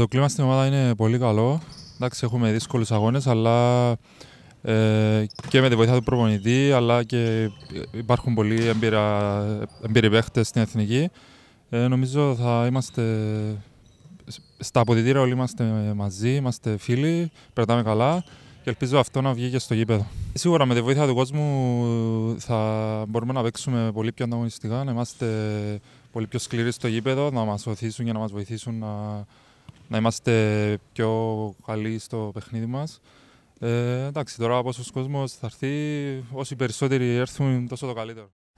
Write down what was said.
Το κλίμα στην ομάδα είναι πολύ καλό. Εντάξει, έχουμε δύσκολους αγώνες, αλλά ε, και με τη βοήθεια του προπονητή, αλλά και υπάρχουν πολλοί έμπειροι παίχτες στην εθνική. Ε, νομίζω θα είμαστε στα αποδητήρια όλοι είμαστε μαζί, είμαστε φίλοι, περνάμε καλά και ελπίζω αυτό να βγει και στο γήπεδο. Σίγουρα με τη βοήθεια του κόσμου θα μπορούμε να παίξουμε πολύ πιο ανταγωνιστικά, να είμαστε πολύ πιο σκληροί στο γήπεδο, να μας οθήσουν και να μας βοηθήσουν να, να είμαστε πιο καλοί στο παιχνίδι μας. Ε, εντάξει, τώρα πόσο κόσμος θα έρθει, όσοι περισσότεροι έρθουν, τόσο το καλύτερο.